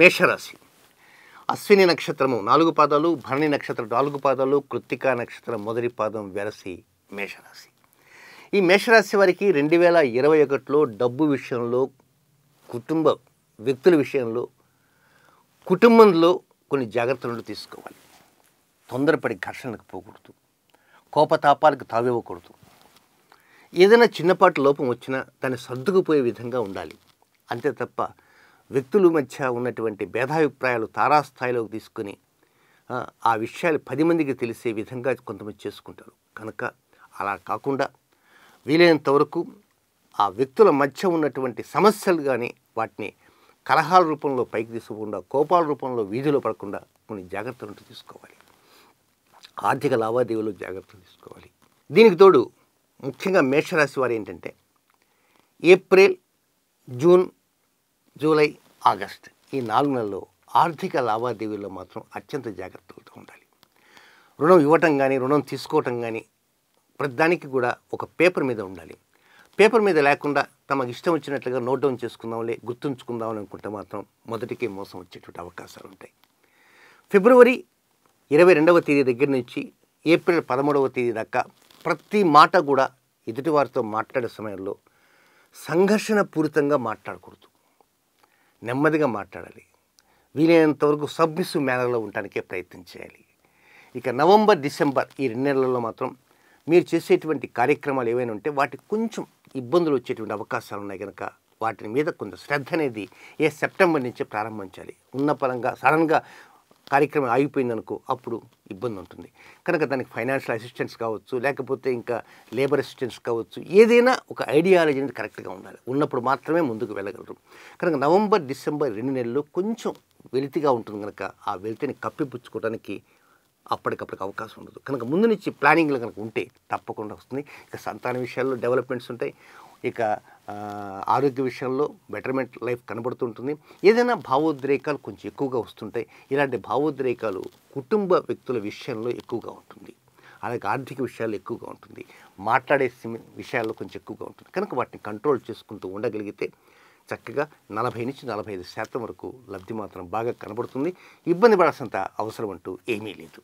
మేషరాశి అశ్విని నక్షత్రము నాలుగు పాదాలు భరణి నక్షత్రం నాలుగు పాదాలు కృత్తికా నక్షత్రం మొదటి పాదం వెరసి మేషరాశి ఈ మేషరాశి వారికి రెండు వేల ఇరవై ఒకటిలో డబ్బు విషయంలో కుటుంబ వ్యక్తుల విషయంలో కుటుంబంలో కొన్ని జాగ్రత్తలను తీసుకోవాలి తొందరపడి ఘర్షణకు పోకూడదు కోపతాపాలకు తావివ్వకూడదు ఏదైనా చిన్నపాటి లోపం వచ్చినా దాన్ని సర్దుకుపోయే విధంగా ఉండాలి అంతే తప్ప వ్యక్తుల మధ్య ఉన్నటువంటి భేదాభిప్రాయాలు తారాస్థాయిలోకి తీసుకుని ఆ విషయాలు పది మందికి తెలిసే విధంగా కొంతమంది చేసుకుంటారు కనుక అలా కాకుండా వీలైనంత వరకు ఆ వ్యక్తుల మధ్య ఉన్నటువంటి సమస్యలు కానీ వాటిని కలహాల రూపంలో పైకి తీసుకోకుండా కోపాల రూపంలో వీధిలో పడకుండా కొన్ని జాగ్రత్తలు తీసుకోవాలి ఆర్థిక లావాదేవీలు జాగ్రత్తలు తీసుకోవాలి దీనికి తోడు ముఖ్యంగా మేషరాశి వారు ఏంటంటే ఏప్రిల్ జూన్ జూలై ఆగస్ట్ ఈ నాలుగు నెలల్లో ఆర్థిక లావాదేవీల్లో మాత్రం అత్యంత జాగ్రత్తలతో ఉండాలి రుణం ఇవ్వటం కానీ రుణం తీసుకోవటం కానీ ప్రతిదానికి కూడా ఒక పేపర్ మీద ఉండాలి పేపర్ మీద లేకుండా తమకు ఇష్టం వచ్చినట్లుగా నోట్ డౌన్ చేసుకుందాంలే గుర్తుంచుకుందాం అనుకుంటే మాత్రం మొదటికే మోసం వచ్చేటువంటి అవకాశాలు ఉంటాయి ఫిబ్రవరి ఇరవై రెండవ తేదీ దగ్గర నుంచి ఏప్రిల్ పదమూడవ తేదీ దాకా ప్రతి మాట కూడా ఎదుటివారితో మాట్లాడే సమయంలో సంఘర్షణ పూరితంగా మాట్లాడకూడదు నెమ్మదిగా మాట్లాడాలి వీలైనంతవరకు సబ్మిసివ్ మేనర్లో ఉండడానికే ప్రయత్నం చేయాలి ఇక నవంబర్ డిసెంబర్ ఈ రెండు నెలల్లో మాత్రం మీరు చేసేటువంటి కార్యక్రమాలు ఏవైనా ఉంటే వాటికి కొంచెం ఇబ్బందులు వచ్చేటువంటి అవకాశాలు ఉన్నాయి కనుక వాటి మీద కొంత శ్రద్ధ అనేది ఏ సెప్టెంబర్ నుంచే ప్రారంభించాలి ఉన్న పరంగా సడన్గా కార్యక్రమం ఆగిపోయింది అనుకో అప్పుడు ఇబ్బంది ఉంటుంది కనుక దానికి ఫైనాన్షియల్ అసిస్టెన్స్ కావచ్చు లేకపోతే ఇంకా లేబర్ అసిస్టెన్స్ కావచ్చు ఏదైనా ఒక ఐడియాలజీ అనేది కరెక్ట్గా ఉండాలి ఉన్నప్పుడు మాత్రమే ముందుకు వెళ్ళగలరు కనుక నవంబర్ డిసెంబర్ రెండు నెలల్లో కొంచెం వెలితిగా ఉంటుంది కనుక ఆ వెలితిని కప్పిపుచ్చుకోవడానికి అప్పటికప్పటికి అవకాశం ఉండదు కనుక ముందు నుంచి ప్లానింగ్లు కనుక ఉంటే తప్పకుండా వస్తుంది ఇక సంతాన విషయాల్లో డెవలప్మెంట్స్ ఉంటాయి ఇక ఆరోగ్య విషయంలో బెటర్మెంట్ లైఫ్ కనబడుతుంటుంది ఏదైనా భావోద్రేకాలు కొంచెం ఎక్కువగా వస్తుంటాయి ఇలాంటి భావోద్రేకాలు కుటుంబ వ్యక్తుల విషయంలో ఎక్కువగా ఉంటుంది అలాగే ఆర్థిక విషయాలు ఎక్కువగా ఉంటుంది మాట్లాడే విషయాల్లో కొంచెం ఎక్కువగా ఉంటుంది కనుక వాటిని కంట్రోల్ చేసుకుంటూ ఉండగలిగితే చక్కగా నలభై నుంచి నలభై ఐదు శాతం వరకు లబ్ధి మాత్రం బాగా కనబడుతుంది ఇబ్బంది పడాల్సినంత అవసరం అంటూ ఏమీ లేదు